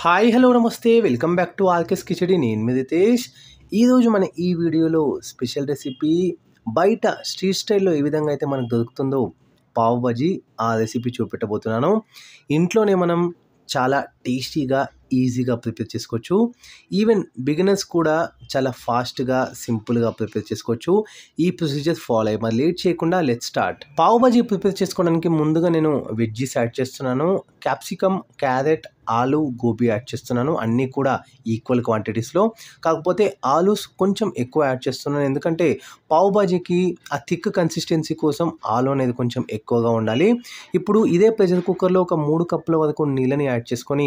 hi hello namaste welcome back to RK's Khichdi నేను మీ రితేష్ ఈరోజు మన ఈ వీడియోలో స్పెషల్ రెసిపీ బయట స్ట్రీట్ స్టైల్లో ఏ విధంగా అయితే మనకు దొరుకుతుందో పావ్ బజీ ఆ రెసిపీ చూపెట్టబోతున్నాను ఇంట్లోనే మనం చాలా టేస్టీగా ఈజీగా ప్రిపేర్ చేసుకోవచ్చు ఈవెన్ బిగినర్స్ కూడా చాలా ఫాస్ట్గా సింపుల్గా ప్రిపేర్ చేసుకోవచ్చు ఈ ప్రొసీజర్ ఫాలో అయ్యి మరి లేట్ చేయకుండా లెట్ స్టార్ట్ పావు బజీ ప్రిపేర్ చేసుకోవడానికి ముందుగా నేను వెజ్జీస్ యాడ్ చేస్తున్నాను క్యాప్సికమ్ క్యారెట్ ఆలు గోబీ యాడ్ చేస్తున్నాను అన్నీ కూడా ఈక్వల్ క్వాంటిటీస్లో కాకపోతే ఆలూస్ కొంచెం ఎక్కువ యాడ్ చేస్తున్నాను ఎందుకంటే పావు బాజీకి ఆ థిక్ కన్సిస్టెన్సీ కోసం ఆలు అనేది కొంచెం ఎక్కువగా ఉండాలి ఇప్పుడు ఇదే ప్రెషర్ కుక్కర్లో ఒక మూడు కప్పుల వరకు నీళ్ళని యాడ్ చేసుకొని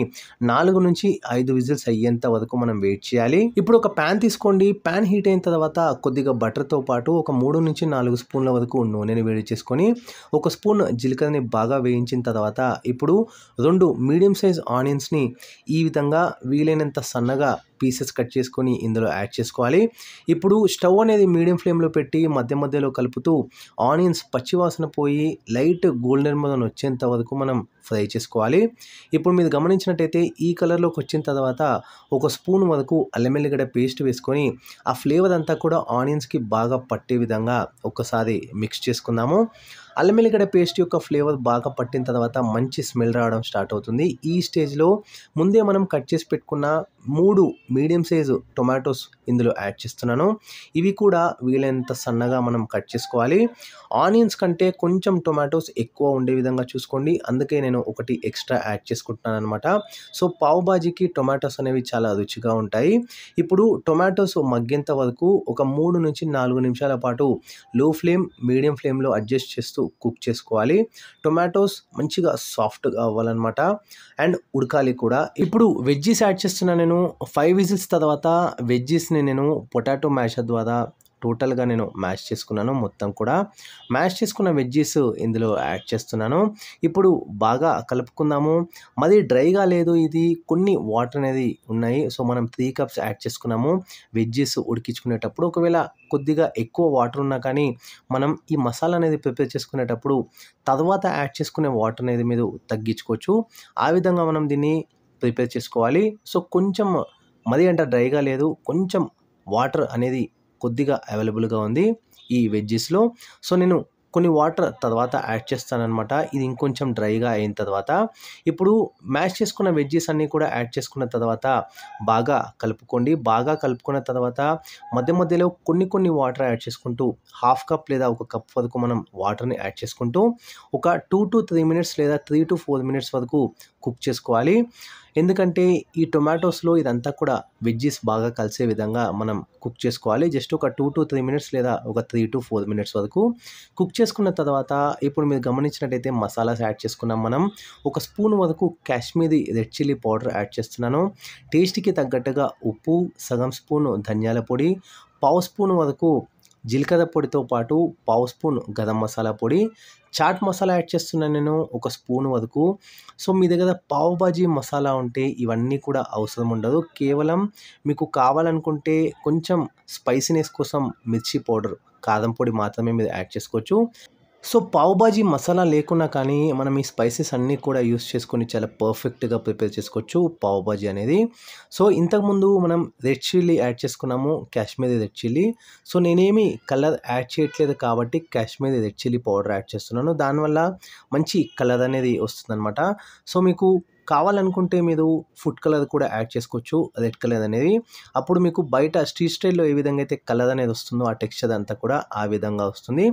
నాలుగు నుంచి ఐదు విజిల్స్ అయ్యేంత వరకు మనం వెయిట్ చేయాలి ఇప్పుడు ఒక ప్యాన్ తీసుకోండి ప్యాన్ హీట్ అయిన తర్వాత కొద్దిగా బటర్తో పాటు ఒక మూడు నుంచి నాలుగు స్పూన్ల వరకు నూనెని వేడి చేసుకొని ఒక స్పూన్ జీలకర్రని బాగా వేయించిన తర్వాత ఇప్పుడు రెండు మీడియం సైజ్ ఆనియన్ ఆడియన్స్ని ఈ విధంగా వీలైనంత సన్నగా పీసెస్ కట్ చేసుకొని ఇందులో యాడ్ చేసుకోవాలి ఇప్పుడు స్టవ్ అనేది మీడియం ఫ్లేమ్లో పెట్టి మధ్య మధ్యలో కలుపుతూ ఆనియన్స్ పచ్చివాసన పోయి లైట్ గోల్డెన్ మదన్ వచ్చేంత వరకు మనం ఫ్రై చేసుకోవాలి ఇప్పుడు మీరు గమనించినట్టయితే ఈ కలర్లోకి వచ్చిన తర్వాత ఒక స్పూన్ వరకు అల్లమెల్లిగడ్డ పేస్ట్ వేసుకొని ఆ ఫ్లేవర్ అంతా కూడా ఆనియన్స్కి బాగా పట్టే విధంగా ఒకసారి మిక్స్ చేసుకుందాము అల్లమెల్లిగడ్డ పేస్ట్ యొక్క ఫ్లేవర్ బాగా పట్టిన తర్వాత మంచి స్మెల్ రావడం స్టార్ట్ అవుతుంది ఈ స్టేజ్లో ముందే మనం కట్ చేసి పెట్టుకున్న మూడు మీడియం సైజు టొమాటోస్ ఇందులో యాడ్ చేస్తున్నాను ఇవి కూడా వీలైనంత సన్నగా మనం కట్ చేసుకోవాలి ఆనియన్స్ కంటే కొంచెం టొమాటోస్ ఎక్కువ ఉండే విధంగా చూసుకోండి అందుకే నేను ఒకటి ఎక్స్ట్రా యాడ్ చేసుకుంటున్నాను అనమాట సో పావు బాజీకి టొమాటోస్ అనేవి చాలా రుచిగా ఉంటాయి ఇప్పుడు టొమాటోస్ మగ్గేంత వరకు ఒక మూడు నుంచి నాలుగు నిమిషాల పాటు లో ఫ్లేమ్ మీడియం ఫ్లేమ్లో అడ్జస్ట్ చేస్తూ కుక్ చేసుకోవాలి టొమాటోస్ మంచిగా సాఫ్ట్గా అవ్వాలన్నమాట అండ్ ఉడకాలి కూడా ఇప్పుడు వెజ్జీస్ యాడ్ చేస్తున్నాను నేను ఫైవ్ విజిల్స్ తర్వాత వెజ్జెస్ని నేను పొటాటో మ్యాషర్ ద్వారా టోటల్గా నేను మ్యాష్ చేసుకున్నాను మొత్తం కూడా మ్యాష్ చేసుకున్న వెజ్జెస్ ఇందులో యాడ్ చేస్తున్నాను ఇప్పుడు బాగా కలుపుకుందాము మరి డ్రైగా లేదు ఇది కొన్ని వాటర్ అనేది ఉన్నాయి సో మనం త్రీ కప్స్ యాడ్ చేసుకున్నాము వెజ్జెస్ ఉడికించుకునేటప్పుడు ఒకవేళ కొద్దిగా ఎక్కువ వాటర్ ఉన్నా కానీ మనం ఈ మసాలా అనేది ప్రిపేర్ చేసుకునేటప్పుడు తర్వాత యాడ్ చేసుకునే వాటర్ అనేది మీరు తగ్గించుకోవచ్చు ఆ విధంగా మనం దీన్ని ప్రిపేర్ చేసుకోవాలి సో కొంచెం మరీ అంట డ్రైగా లేదు కొంచెం వాటర్ అనేది కొద్దిగా అవైలబుల్గా ఉంది ఈ వెజ్జెస్లో సో నేను కొన్ని వాటర్ తర్వాత యాడ్ చేస్తానమాట ఇది ఇంకొంచెం డ్రైగా అయిన తర్వాత ఇప్పుడు మ్యాష్ చేసుకున్న వెజ్జెస్ అన్నీ కూడా యాడ్ చేసుకున్న తర్వాత బాగా కలుపుకోండి బాగా కలుపుకున్న తర్వాత మధ్య మధ్యలో కొన్ని కొన్ని వాటర్ యాడ్ చేసుకుంటూ హాఫ్ కప్ లేదా ఒక కప్ వరకు మనం వాటర్ని యాడ్ చేసుకుంటూ ఒక టూ టు త్రీ మినిట్స్ లేదా త్రీ టు ఫోర్ మినిట్స్ వరకు కుక్ చేసుకోవాలి ఎందుకంటే ఈ టొమాటోస్లో ఇదంతా కూడా వెజ్జెస్ బాగా కలిసే విధంగా మనం కుక్ చేసుకోవాలి జస్ట్ ఒక టూ టు త్రీ మినిట్స్ లేదా ఒక త్రీ టు ఫోర్ మినిట్స్ వరకు కుక్ చేసుకున్న తర్వాత ఇప్పుడు మీరు గమనించినట్టయితే మసాలాస్ యాడ్ చేసుకున్నాం మనం ఒక స్పూన్ వరకు Kashmiri red chilli powder add చేస్తున్నాను టేస్ట్కి తగ్గట్టుగా ఉప్పు సగం స్పూన్ ధనియాల పొడి పావు స్పూన్ వరకు జీలకర్ర పొడితో పాటు పావు స్పూన్ గరం మసాలా పొడి చాట్ మసాలా యాడ్ చేస్తున్నాను నేను ఒక స్పూన్ వరకు సో మీ దగ్గర పావు బాజీ మసాలా ఉంటే ఇవన్నీ కూడా అవసరం ఉండదు కేవలం మీకు కావాలనుకుంటే కొంచెం స్పైసీనెస్ కోసం మిర్చి పౌడర్ కారం పొడి మాత్రమే మీరు యాడ్ చేసుకోవచ్చు సో బాజీ మసాలా లేకున్నా కానీ మనం ఈ స్పైసెస్ అన్నీ కూడా యూస్ చేసుకొని చాలా పర్ఫెక్ట్గా ప్రిపేర్ చేసుకోవచ్చు బాజీ అనేది సో ఇంతకుముందు మనం రెడ్ చిల్లీ యాడ్ చేసుకున్నాము కాశ్మీరీ రెడ్ చిల్లీ సో నేనేమి కలర్ యాడ్ చేయట్లేదు కాబట్టి Kashmiri red chilli powder add చేస్తున్నాను దానివల్ల మంచి కలర్ అనేది వస్తుంది సో మీకు కావాలనుకుంటే మీరు ఫుడ్ కలర్ కూడా యాడ్ చేసుకోవచ్చు రెడ్ కలర్ అనేది అప్పుడు మీకు బయట స్ట్రీట్ స్టైల్లో ఏ విధంగా అయితే కలర్ అనేది వస్తుందో ఆ టెక్స్చర్ అంతా కూడా ఆ విధంగా వస్తుంది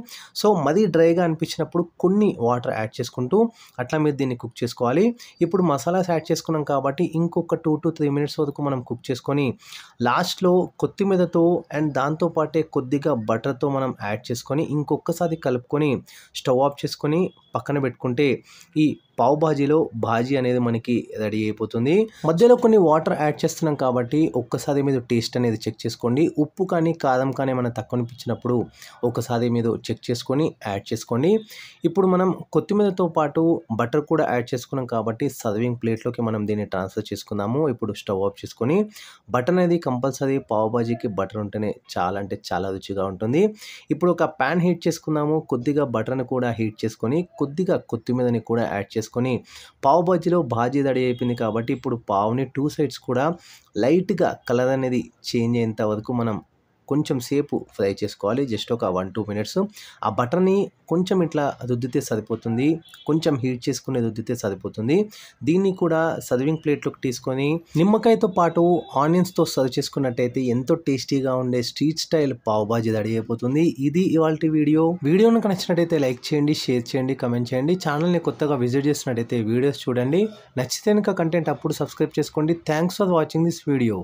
సో మరీ డ్రైగా అనిపించినప్పుడు కొన్ని వాటర్ యాడ్ చేసుకుంటూ అట్లా మీరు దీన్ని కుక్ చేసుకోవాలి ఇప్పుడు మసాలాస్ యాడ్ చేసుకున్నాం కాబట్టి ఇంకొక టూ టు త్రీ మినిట్స్ వరకు మనం కుక్ చేసుకొని లాస్ట్లో కొత్తిమీరతో అండ్ దాంతోపాటే కొద్దిగా బటర్తో మనం యాడ్ చేసుకొని ఇంకొకసారి కలుపుకొని స్టవ్ ఆఫ్ చేసుకొని పక్కన పెట్టుకుంటే ఈ పావు బాజీలో బాజీ అనేది మనకి రెడీ అయిపోతుంది మధ్యలో కొన్ని వాటర్ యాడ్ చేస్తున్నాం కాబట్టి ఒక్కసారి మీద టేస్ట్ అనేది చెక్ చేసుకోండి ఉప్పు కానీ కారం కానీ ఏమైనా తక్కువ అనిపించినప్పుడు ఒకసారి మీరు చెక్ చేసుకొని యాడ్ చేసుకోండి ఇప్పుడు మనం కొత్తిమీరతో పాటు బటర్ కూడా యాడ్ చేసుకున్నాం కాబట్టి సర్వింగ్ ప్లేట్లోకి మనం దీన్ని ట్రాన్స్ఫర్ చేసుకుందాము ఇప్పుడు స్టవ్ ఆఫ్ చేసుకొని బటర్ అనేది కంపల్సరీ పావు బాజీకి బటర్ ఉంటేనే చాలా అంటే చాలా రుచిగా ఉంటుంది ఇప్పుడు ఒక ప్యాన్ హీట్ చేసుకుందాము కొద్దిగా బటర్ని కూడా హీట్ చేసుకొని కొద్దిగా కొత్తిమీరని కూడా యాడ్ చేసుకొని పావు బజ్జీలో బాజీ దడి అయిపోయింది కాబట్టి ఇప్పుడు పావుని టూ సైడ్స్ కూడా లైట్గా కలర్ అనేది చేంజ్ అయ్యేంత వరకు మనం కొంచెం సేపు ఫ్రై చేసుకోవాలి జస్ట్ ఒక వన్ టూ మినిట్స్ ఆ బటర్ని కొంచెం ఇట్లా రుద్దితే సరిపోతుంది కొంచెం హీట్ చేసుకుని రుద్దితే సరిపోతుంది దీన్ని కూడా సర్వింగ్ ప్లేట్లోకి తీసుకొని నిమ్మకాయతో పాటు ఆనియన్స్తో సర్వ్ చేసుకున్నట్టయితే ఎంతో టేస్టీగా ఉండే street style pav bhaji ready అయిపోతుంది ఇది ఇవాళ వీడియో వీడియోను నచ్చినట్టయితే లైక్ చేయండి షేర్ చేయండి కమెంట్ చేయండి ఛానల్ని కొత్తగా విజిట్ చేసినట్టయితే వీడియోస్ చూడండి నచ్చితే కనుక కంటెంట్ అప్పుడు సబ్స్క్రైబ్ చేసుకోండి thanks for watching this video